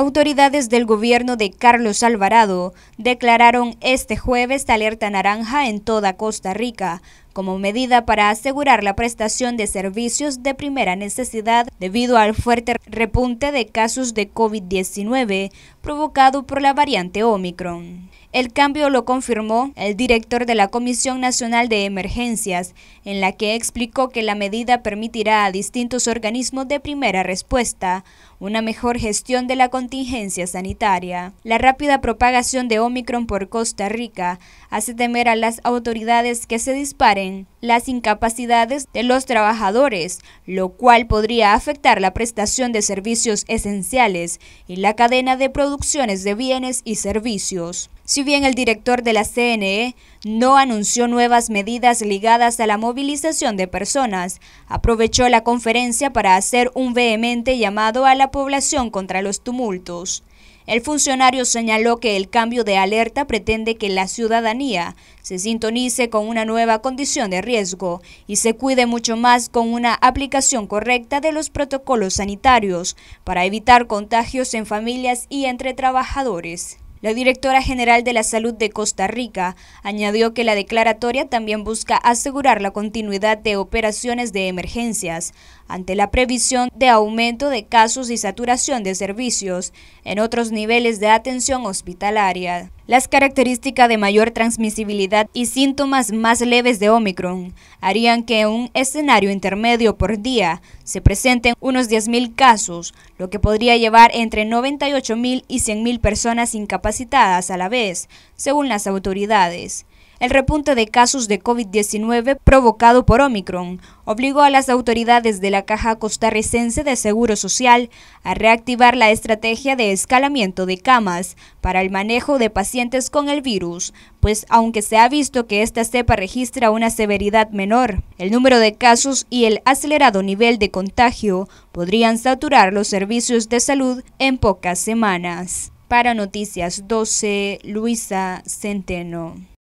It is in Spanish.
Autoridades del gobierno de Carlos Alvarado declararon este jueves alerta naranja en toda Costa Rica como medida para asegurar la prestación de servicios de primera necesidad debido al fuerte repunte de casos de COVID-19 provocado por la variante Omicron. El cambio lo confirmó el director de la Comisión Nacional de Emergencias, en la que explicó que la medida permitirá a distintos organismos de primera respuesta una mejor gestión de la contingencia sanitaria. La rápida propagación de Omicron por Costa Rica hace temer a las autoridades que se disparen las incapacidades de los trabajadores, lo cual podría afectar la prestación de servicios esenciales y la cadena de producciones de bienes y servicios. Si bien el director de la CNE no anunció nuevas medidas ligadas a la movilización de personas, aprovechó la conferencia para hacer un vehemente llamado a la población contra los tumultos. El funcionario señaló que el cambio de alerta pretende que la ciudadanía se sintonice con una nueva condición de riesgo y se cuide mucho más con una aplicación correcta de los protocolos sanitarios para evitar contagios en familias y entre trabajadores. La directora general de la Salud de Costa Rica añadió que la declaratoria también busca asegurar la continuidad de operaciones de emergencias ante la previsión de aumento de casos y saturación de servicios en otros niveles de atención hospitalaria. Las características de mayor transmisibilidad y síntomas más leves de Omicron harían que en un escenario intermedio por día se presenten unos 10.000 casos, lo que podría llevar entre 98.000 y 100.000 personas incapacitadas a la vez, según las autoridades el repunte de casos de COVID-19 provocado por Omicron obligó a las autoridades de la Caja Costarricense de Seguro Social a reactivar la estrategia de escalamiento de camas para el manejo de pacientes con el virus, pues aunque se ha visto que esta cepa registra una severidad menor, el número de casos y el acelerado nivel de contagio podrían saturar los servicios de salud en pocas semanas. Para Noticias 12, Luisa Centeno.